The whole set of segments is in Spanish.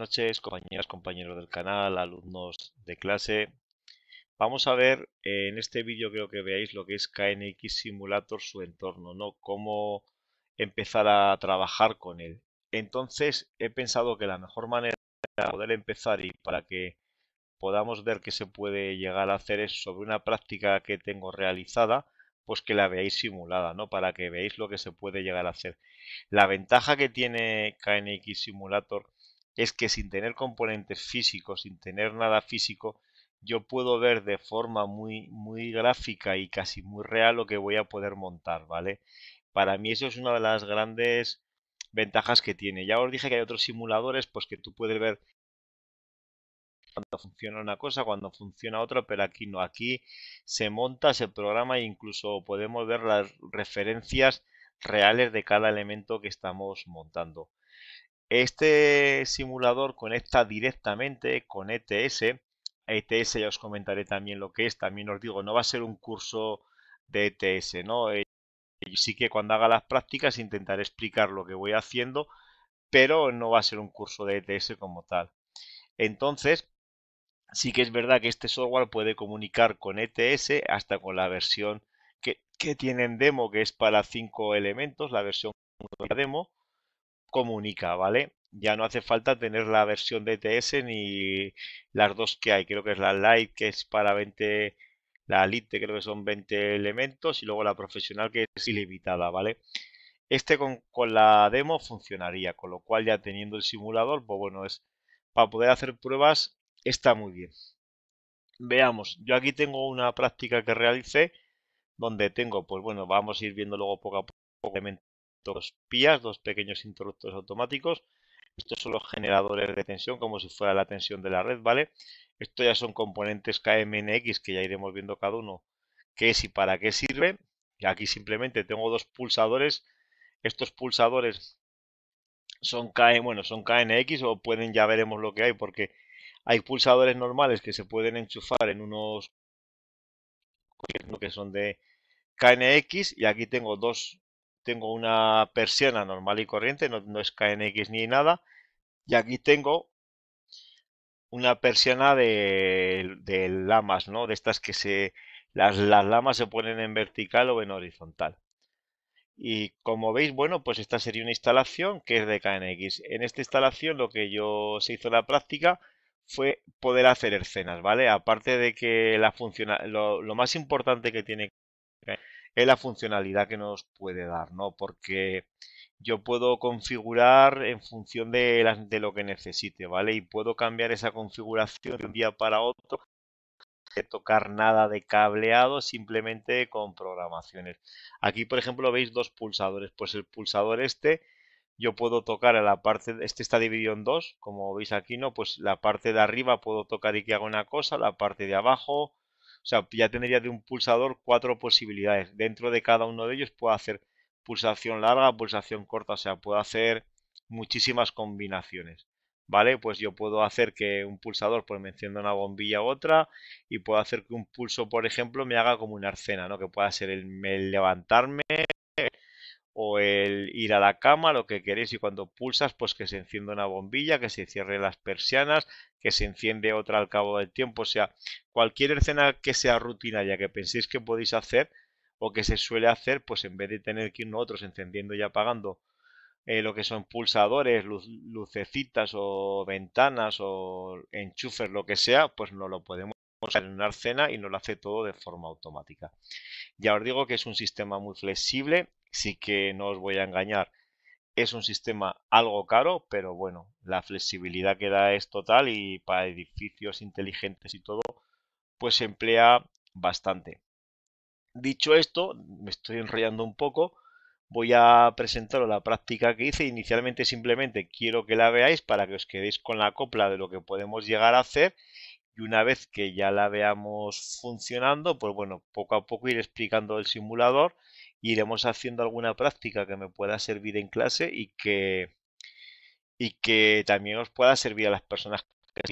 noches, compañeras, compañeros del canal, alumnos de clase. Vamos a ver eh, en este vídeo creo que veáis lo que es KNX Simulator, su entorno, ¿no? Cómo empezar a trabajar con él. Entonces he pensado que la mejor manera de poder empezar y para que podamos ver qué se puede llegar a hacer es sobre una práctica que tengo realizada, pues que la veáis simulada, ¿no? Para que veáis lo que se puede llegar a hacer. La ventaja que tiene KNX Simulator es que sin tener componentes físicos, sin tener nada físico, yo puedo ver de forma muy, muy gráfica y casi muy real lo que voy a poder montar, ¿vale? Para mí eso es una de las grandes ventajas que tiene. Ya os dije que hay otros simuladores, pues que tú puedes ver cuando funciona una cosa, cuando funciona otra, pero aquí no. Aquí se monta, se programa e incluso podemos ver las referencias reales de cada elemento que estamos montando. Este simulador conecta directamente con ETS. ETS ya os comentaré también lo que es. También os digo, no va a ser un curso de ETS, ¿no? Eh, sí que cuando haga las prácticas intentaré explicar lo que voy haciendo, pero no va a ser un curso de ETS como tal. Entonces, sí que es verdad que este software puede comunicar con ETS hasta con la versión que, que tienen demo, que es para cinco elementos, la versión demo comunica, ¿vale? Ya no hace falta tener la versión de DTS e ni las dos que hay. Creo que es la Lite, que es para 20, la Lite creo que son 20 elementos y luego la profesional que es ilimitada, ¿vale? Este con, con la demo funcionaría, con lo cual ya teniendo el simulador, pues bueno, es para poder hacer pruebas está muy bien. Veamos, yo aquí tengo una práctica que realicé donde tengo, pues bueno, vamos a ir viendo luego poco a poco elementos Dos pías, dos pequeños interruptores automáticos. Estos son los generadores de tensión, como si fuera la tensión de la red, ¿vale? Esto ya son componentes KMNX que ya iremos viendo cada uno qué es y para qué sirve. Y aquí simplemente tengo dos pulsadores. Estos pulsadores son, KM, bueno, son KNX o pueden, ya veremos lo que hay, porque hay pulsadores normales que se pueden enchufar en unos que son de KNX y aquí tengo dos tengo una persiana normal y corriente, no, es KNX ni nada. Y aquí tengo una persiana de, lamas, ¿no? De estas que se. Las, lamas se ponen en vertical o en horizontal. Y como veis, bueno, pues esta sería una instalación que es de KNX. En esta instalación lo que yo se hizo en la práctica fue poder hacer escenas, ¿vale? Aparte de que la funciona lo, más importante que tiene es la funcionalidad que nos puede dar, ¿no? Porque yo puedo configurar en función de, de lo que necesite, ¿vale? Y puedo cambiar esa configuración de un día para otro de tocar nada de cableado, simplemente con programaciones. Aquí, por ejemplo, veis dos pulsadores. Pues el pulsador este, yo puedo tocar a la parte, este está dividido en dos, como veis aquí, ¿no? Pues la parte de arriba puedo tocar y que haga una cosa, la parte de abajo, o sea, ya tendría de un pulsador cuatro posibilidades. Dentro de cada uno de ellos puedo hacer pulsación larga, pulsación corta, o sea, puedo hacer muchísimas combinaciones. ¿Vale? Pues yo puedo hacer que un pulsador pues me encienda una bombilla u otra y puedo hacer que un pulso, por ejemplo, me haga como una arcena, ¿no? Que pueda ser el levantarme, o el ir a la cama, lo que queréis y cuando pulsas pues que se encienda una bombilla, que se cierren las persianas, que se enciende otra al cabo del tiempo, o sea, cualquier escena que sea rutina, ya que penséis que podéis hacer o que se suele hacer, pues en vez de tener que ir nosotros encendiendo y apagando eh, lo que son pulsadores, lucecitas o ventanas o enchufes, lo que sea, pues no lo podemos en una arcena y nos lo hace todo de forma automática. Ya os digo que es un sistema muy flexible, sí que no os voy a engañar. Es un sistema algo caro, pero bueno, la flexibilidad que da es total y para edificios inteligentes y todo, pues se emplea bastante. Dicho esto, me estoy enrollando un poco, voy a presentaros la práctica que hice. Inicialmente simplemente quiero que la veáis para que os quedéis con la copla de lo que podemos llegar a hacer una vez que ya la veamos funcionando, pues bueno, poco a poco ir explicando el simulador, iremos haciendo alguna práctica que me pueda servir en clase y que, y que también os pueda servir a las personas que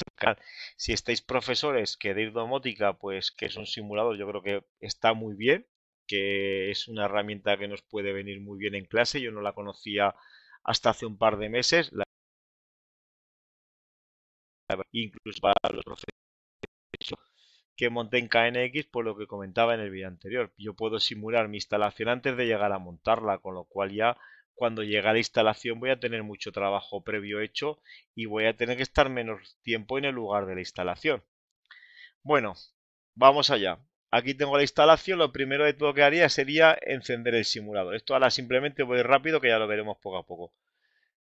si estáis profesores que de domótica, pues que es un simulador, yo creo que está muy bien, que es una herramienta que nos puede venir muy bien en clase. Yo no la conocía hasta hace un par de meses. Incluso para los profesores que monté en KNX por lo que comentaba en el vídeo anterior. Yo puedo simular mi instalación antes de llegar a montarla, con lo cual ya cuando llegue a la instalación voy a tener mucho trabajo previo hecho y voy a tener que estar menos tiempo en el lugar de la instalación. Bueno, vamos allá. Aquí tengo la instalación, lo primero de todo que haría sería encender el simulador. Esto ahora simplemente voy rápido que ya lo veremos poco a poco.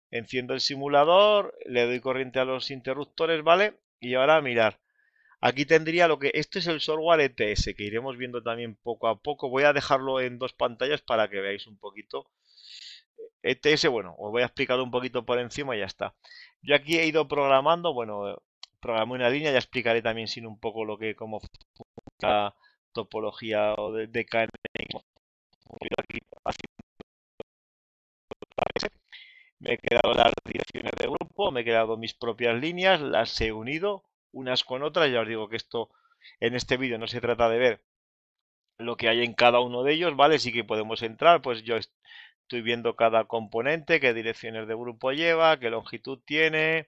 Enciendo el simulador, le doy corriente a los interruptores, ¿vale? Y ahora mirar, Aquí tendría lo que... Este es el software ETS, que iremos viendo también poco a poco. Voy a dejarlo en dos pantallas para que veáis un poquito. ETS, bueno, os voy a explicar un poquito por encima y ya está. Yo aquí he ido programando, bueno, programé una línea, ya explicaré también sin un poco lo que, como la topología o de, de Me he quedado las direcciones de grupo, me he quedado mis propias líneas, las he unido, unas con otras. Ya os digo que esto en este vídeo no se trata de ver lo que hay en cada uno de ellos, ¿vale? Sí que podemos entrar, pues yo estoy viendo cada componente, qué direcciones de grupo lleva, qué longitud tiene,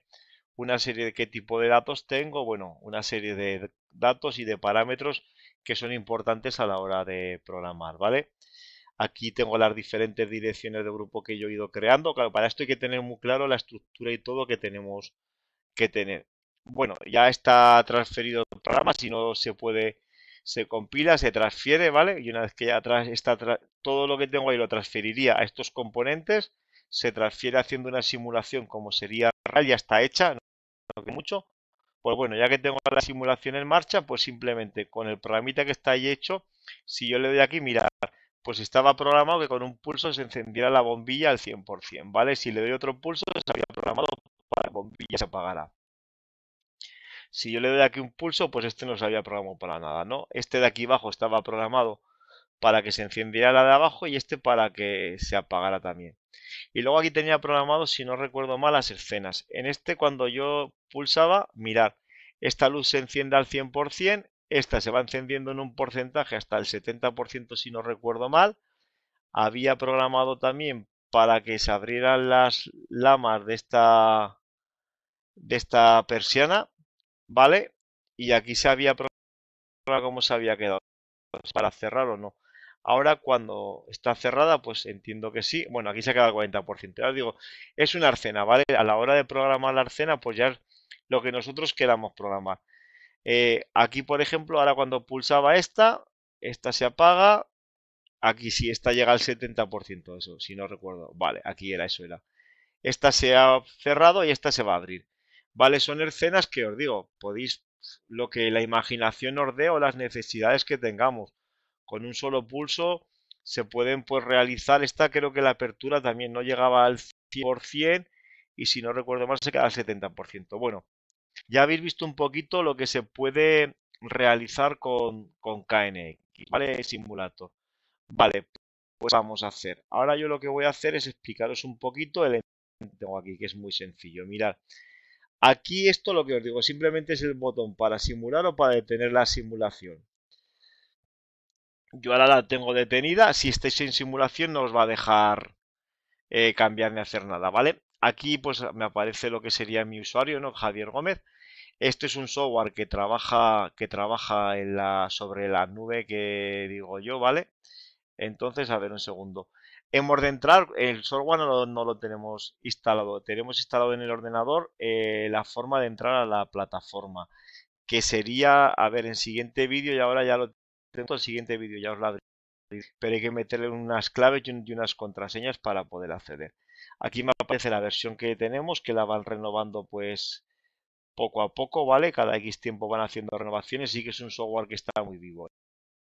una serie de qué tipo de datos tengo, bueno, una serie de datos y de parámetros que son importantes a la hora de programar, ¿vale? Aquí tengo las diferentes direcciones de grupo que yo he ido creando. Claro, para esto hay que tener muy claro la estructura y todo que tenemos que tener bueno, ya está transferido el programa, si no se puede, se compila, se transfiere, ¿vale? Y una vez que ya está todo lo que tengo ahí lo transferiría a estos componentes, se transfiere haciendo una simulación como sería RAL, ya está hecha, no que mucho. Pues bueno, ya que tengo la simulación en marcha, pues simplemente con el programita que está ahí hecho, si yo le doy aquí, mirar, pues estaba programado que con un pulso se encendiera la bombilla al 100%, ¿vale? Si le doy otro pulso, se había programado para la bombilla se apagará. Si yo le doy aquí un pulso, pues este no se había programado para nada, ¿no? Este de aquí abajo estaba programado para que se encendiera la de abajo y este para que se apagara también. Y luego aquí tenía programado, si no recuerdo mal, las escenas. En este cuando yo pulsaba, mirad, esta luz se enciende al 100%, esta se va encendiendo en un porcentaje hasta el 70% si no recuerdo mal. Había programado también para que se abrieran las lamas de esta, de esta persiana, ¿vale? Y aquí se había programado cómo se había quedado, pues, para cerrar o no. Ahora cuando está cerrada, pues entiendo que sí. Bueno, aquí se ha quedado el 40%. Ya digo, es una arcena, ¿vale? A la hora de programar la arcena, pues ya es lo que nosotros queramos programar. Eh, aquí, por ejemplo, ahora cuando pulsaba esta, esta se apaga. Aquí sí, esta llega al 70%, eso, si no recuerdo. Vale, aquí era, eso era. Esta se ha cerrado y esta se va a abrir. Vale, son escenas que os digo, podéis lo que la imaginación os dé o las necesidades que tengamos. Con un solo pulso se pueden pues realizar, esta creo que la apertura también no llegaba al 100% y si no recuerdo mal se queda al 70%. Bueno, ya habéis visto un poquito lo que se puede realizar con, con KNX, ¿vale? Simulator. Vale, pues vamos a hacer. Ahora yo lo que voy a hacer es explicaros un poquito el tengo aquí, que es muy sencillo. Mirad, Aquí esto lo que os digo, simplemente es el botón para simular o para detener la simulación. Yo ahora la tengo detenida, si estáis en simulación no os va a dejar eh, cambiar ni hacer nada, ¿vale? Aquí pues me aparece lo que sería mi usuario, ¿no? Javier Gómez. este es un software que trabaja, que trabaja en la, sobre la nube que digo yo, ¿vale? vale entonces, a ver un segundo. Hemos de entrar, el software no lo, tenemos instalado. Tenemos instalado en el ordenador eh, la forma de entrar a la plataforma, que sería, a ver, en siguiente vídeo, y ahora ya lo tengo, el siguiente vídeo ya os la abrí, pero hay que meterle unas claves y unas contraseñas para poder acceder. Aquí me aparece la versión que tenemos, que la van renovando pues poco a poco, ¿vale? Cada X tiempo van haciendo renovaciones y que es un software que está muy vivo.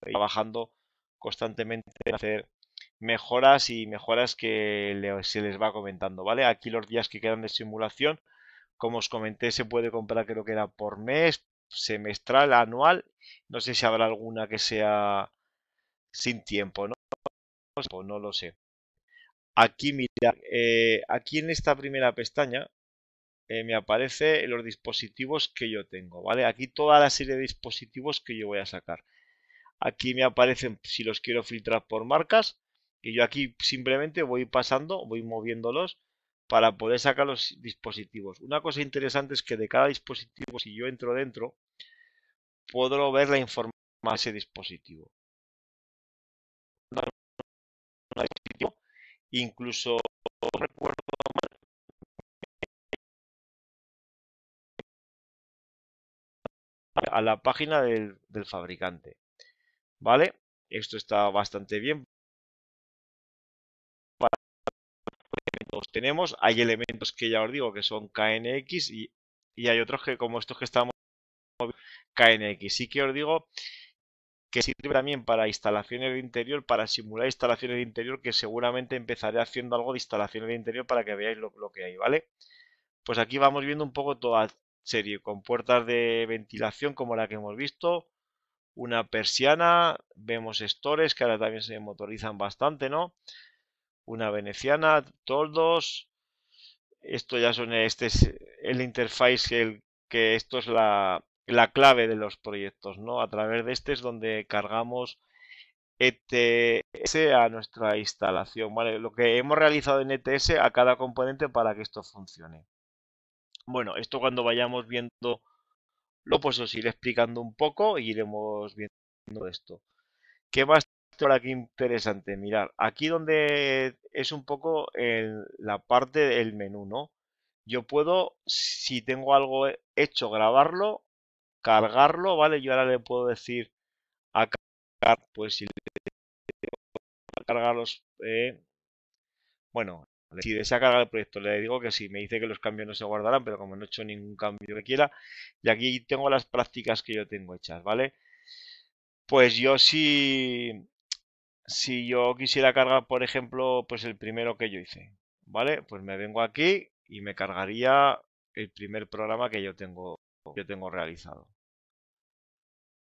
Trabajando eh, constantemente hacer mejoras y mejoras que se les va comentando, ¿vale? Aquí los días que quedan de simulación, como os comenté, se puede comprar creo que era por mes, semestral, anual, no sé si habrá alguna que sea sin tiempo, ¿no? No lo sé. Aquí, mira, eh, aquí en esta primera pestaña eh, me aparece los dispositivos que yo tengo, ¿vale? Aquí toda la serie de dispositivos que yo voy a sacar. Aquí me aparecen si los quiero filtrar por marcas. Y yo aquí simplemente voy pasando, voy moviéndolos para poder sacar los dispositivos. Una cosa interesante es que de cada dispositivo, si yo entro dentro, puedo ver la información de ese dispositivo. Incluso recuerdo a la página del fabricante. ¿vale? Esto está bastante bien. tenemos, hay elementos que ya os digo que son KNX y, y hay otros que como estos que estamos KNX. Sí que os digo que sirve también para instalaciones de interior, para simular instalaciones de interior, que seguramente empezaré haciendo algo de instalaciones de interior para que veáis lo, que hay, ¿vale? Pues aquí vamos viendo un poco toda serie, con puertas de ventilación como la que hemos visto, una persiana, vemos estores que ahora también se motorizan bastante, ¿no? Una veneciana, toldos, esto ya son, este es el interface, que, que esto es la, la, clave de los proyectos, ¿no? A través de este es donde cargamos ETS a nuestra instalación, ¿vale? Lo que hemos realizado en ETS a cada componente para que esto funcione. Bueno, esto cuando vayamos viendo lo puedo os explicando un poco y iremos viendo esto. ¿Qué más ahora aquí interesante? Mirar, aquí donde es un poco en la parte del menú, ¿no? Yo puedo, si tengo algo hecho, grabarlo, cargarlo, ¿vale? Yo ahora le puedo decir a cargar, pues si le cargar los... Eh, bueno, si desea cargar el proyecto, le digo que sí, me dice que los cambios no se guardarán, pero como no he hecho ningún cambio que quiera, y aquí tengo las prácticas que yo tengo hechas, ¿vale? Pues yo si, si yo quisiera cargar, por ejemplo, pues el primero que yo hice, ¿vale? Pues me vengo aquí y me cargaría el primer programa que yo tengo, yo tengo realizado.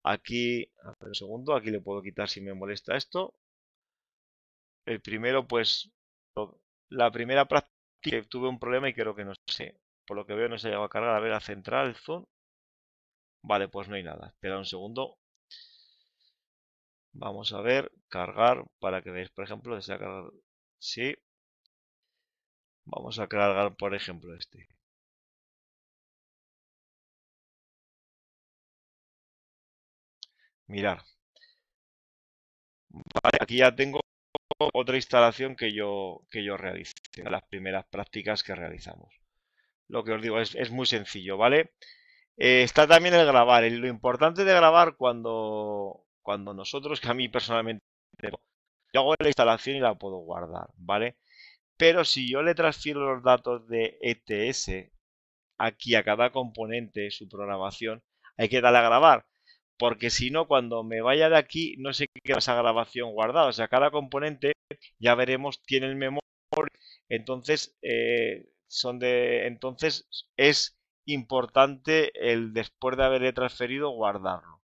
Aquí, a un segundo, aquí le puedo quitar si me molesta esto. El primero, pues, la primera práctica tuve un problema y creo que no sé. Por lo que veo no se ha llegado a cargar. A ver, a central, zoom. Vale, pues no hay nada. Espera un segundo. Vamos a ver, cargar, para que veáis, por ejemplo, desea cargar. Sí. Vamos a cargar, por ejemplo, este. Mirar. Vale, aquí ya tengo otra instalación que yo, que yo realicé, las primeras prácticas que realizamos. Lo que os digo es, muy sencillo, ¿vale? Eh, está también el grabar. lo importante de grabar cuando, cuando nosotros, que a mí personalmente, yo hago la instalación y la puedo guardar, ¿vale? Pero si yo le transfiero los datos de ETS aquí a cada componente, su programación, hay que darle a grabar porque si no, cuando me vaya de aquí, no sé qué queda esa grabación guardada. O sea, cada componente, ya veremos, tiene el memoria. Entonces, eh, son de, entonces es importante el después de haberle transferido guardarlo.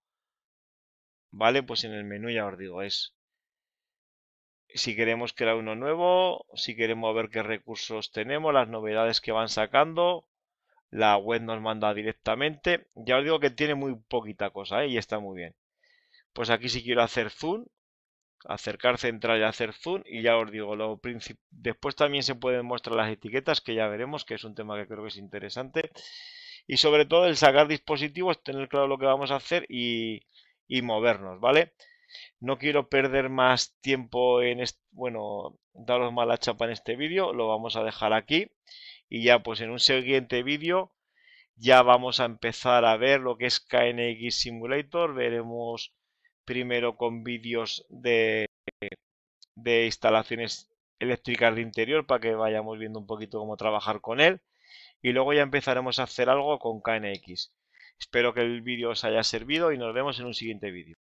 Vale, pues en el menú ya os digo es. Si queremos crear uno nuevo, si queremos ver qué recursos tenemos, las novedades que van sacando, la web nos manda directamente. Ya os digo que tiene muy poquita cosa ¿eh? y está muy bien. Pues aquí si quiero hacer zoom, acercar centrar y hacer zoom y ya os digo, lo después también se pueden mostrar las etiquetas que ya veremos, que es un tema que creo que es interesante. Y sobre todo el sacar dispositivos, tener claro lo que vamos a hacer y, y movernos, ¿vale? No quiero perder más tiempo en, bueno, daros mala chapa en este vídeo, lo vamos a dejar aquí y ya pues en un siguiente vídeo ya vamos a empezar a ver lo que es KNX Simulator, veremos primero con vídeos de, de instalaciones eléctricas de interior para que vayamos viendo un poquito cómo trabajar con él y luego ya empezaremos a hacer algo con KNX. Espero que el vídeo os haya servido y nos vemos en un siguiente vídeo.